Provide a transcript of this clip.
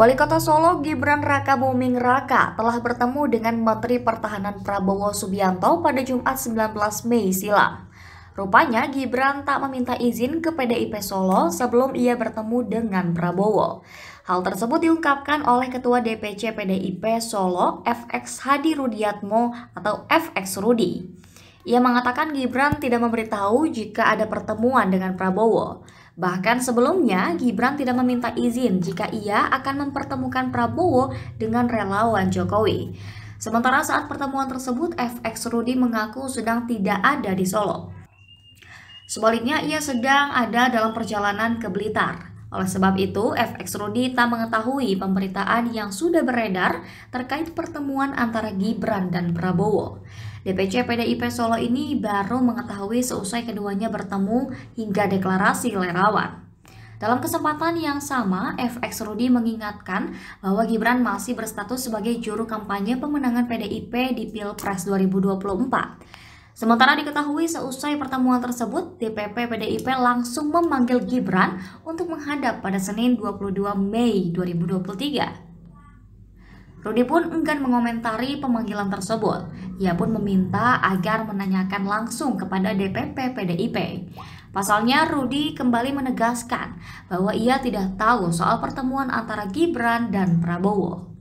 Wali Kota Solo Gibran Raka Buming Raka telah bertemu dengan Menteri Pertahanan Prabowo Subianto pada Jumat 19 Mei silam. Rupanya Gibran tak meminta izin ke PDIP Solo sebelum ia bertemu dengan Prabowo. Hal tersebut diungkapkan oleh Ketua DPC PDIP Solo FX Hadi Rudiatmo atau FX Rudi. Ia mengatakan Gibran tidak memberitahu jika ada pertemuan dengan Prabowo. Bahkan sebelumnya, Gibran tidak meminta izin jika ia akan mempertemukan Prabowo dengan relawan Jokowi. Sementara saat pertemuan tersebut, FX Rudi mengaku sedang tidak ada di Solo. Sebaliknya, ia sedang ada dalam perjalanan ke Blitar. Oleh sebab itu, FX Rudi tak mengetahui pemberitaan yang sudah beredar terkait pertemuan antara Gibran dan Prabowo. DPC PDIP Solo ini baru mengetahui seusai keduanya bertemu hingga deklarasi lerawan. Dalam kesempatan yang sama, FX Rudi mengingatkan bahwa Gibran masih berstatus sebagai juru kampanye pemenangan PDIP di Pilpres 2024. Sementara diketahui seusai pertemuan tersebut, DPP PDIP langsung memanggil Gibran untuk menghadap pada Senin 22 Mei 2023. Rudy pun enggan mengomentari pemanggilan tersebut. Ia pun meminta agar menanyakan langsung kepada DPP PDIP. Pasalnya, Rudy kembali menegaskan bahwa ia tidak tahu soal pertemuan antara Gibran dan Prabowo.